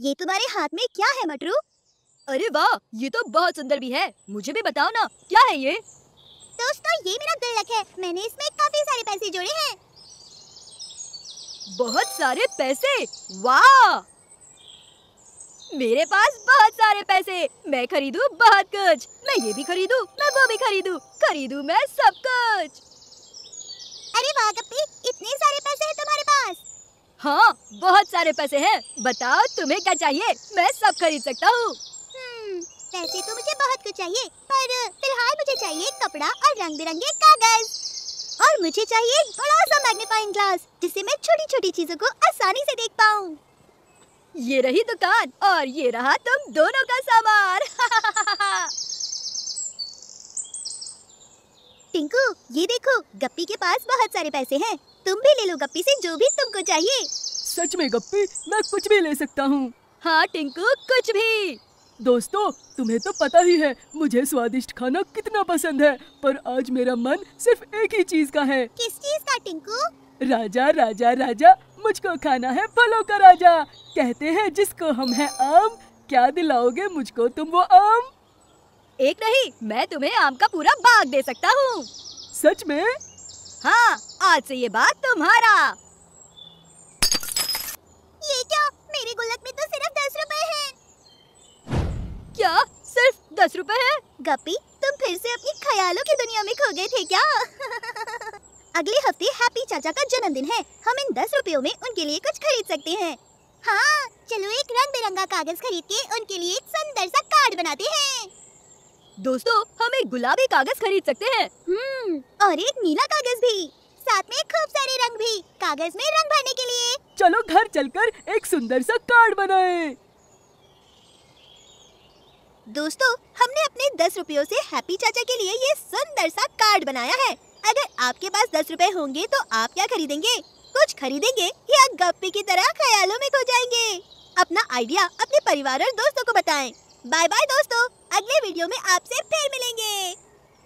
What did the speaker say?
ये तुम्हारे हाथ में क्या है मटरू अरे वाह ये तो बहुत सुंदर भी है मुझे भी बताओ ना क्या है ये दोस्तों ये मेरा गुल्लक है मैंने इसमें काफी सारे पैसे जोड़े हैं बहुत सारे पैसे वाह मेरे पास बहुत सारे पैसे मैं खरीदू बहुत कुछ मैं ये भी खरीदू मैं वो भी खरीदू खरीदू मैं सब कुछ अरे वाह गप्पी इतने सारे पैसे तो हाँ बहुत सारे पैसे हैं बताओ तुम्हें क्या चाहिए मैं सब खरीद सकता हूँ हम्म, पैसे तो मुझे बहुत कुछ चाहिए पर फिलहाल मुझे चाहिए कपड़ा और रंग बिरंगे कागज और मुझे चाहिए एक बड़ा सा मैग्नीफाइंग ग्लास जिससे मैं छोटी छोटी चीजों को आसानी से देख पाऊँ ये रही दुकान और ये रहा तुम दोनों का सामान टिंकू ये देखो गप्पी के पास बहुत सारे पैसे हैं तुम भी ले लो गप्पी से जो भी तुमको चाहिए सच में गप्पी मैं कुछ भी ले सकता हूँ हाँ टिंकू कुछ भी दोस्तों तुम्हें तो पता ही है मुझे स्वादिष्ट खाना कितना पसंद है पर आज मेरा मन सिर्फ एक ही चीज का है किस चीज का टिंकू राजा राजा राजा मुझको खाना है फलों का राजा कहते हैं जिसको हम है आम क्या दिलाओगे मुझको तुम वो आम एक नहीं मैं तुम्हें आम का पूरा बाग दे सकता हूँ सच में हाँ आज से ये बात तुम्हारा ये क्या मेरे गुल्लक में तो सिर्फ दस रुपए हैं। क्या सिर्फ दस रुपए हैं? गप्पी तुम फिर से अपनी ख्यालों की दुनिया में खो गए थे क्या अगले हफ्ते हैप्पी चाचा का जन्मदिन है हम इन दस रुपयों में उनके लिए कुछ खरीद सकते हैं हाँ चलो एक रंग बिरंगा कागज खरीद के उनके लिए एक सुंदर सा कार्ड बनाते हैं दोस्तों हम एक गुलाबी कागज खरीद सकते हैं हम्म, और एक नीला कागज भी साथ में खूब सारे रंग भी कागज में रंग भरने के लिए चलो घर चलकर एक सुंदर सा कार्ड बनाए दोस्तों हमने अपने दस रुपयों से हैप्पी चाचा के लिए ये सुंदर सा कार्ड बनाया है अगर आपके पास दस रुपए होंगे तो आप क्या खरीदेंगे कुछ खरीदेंगे या गप्पे की तरह ख्यालों में खो जाएंगे अपना आइडिया अपने परिवार और दोस्तों को बताएं। बाय बाय दोस्तों अगले वीडियो में आपसे फिर मिलेंगे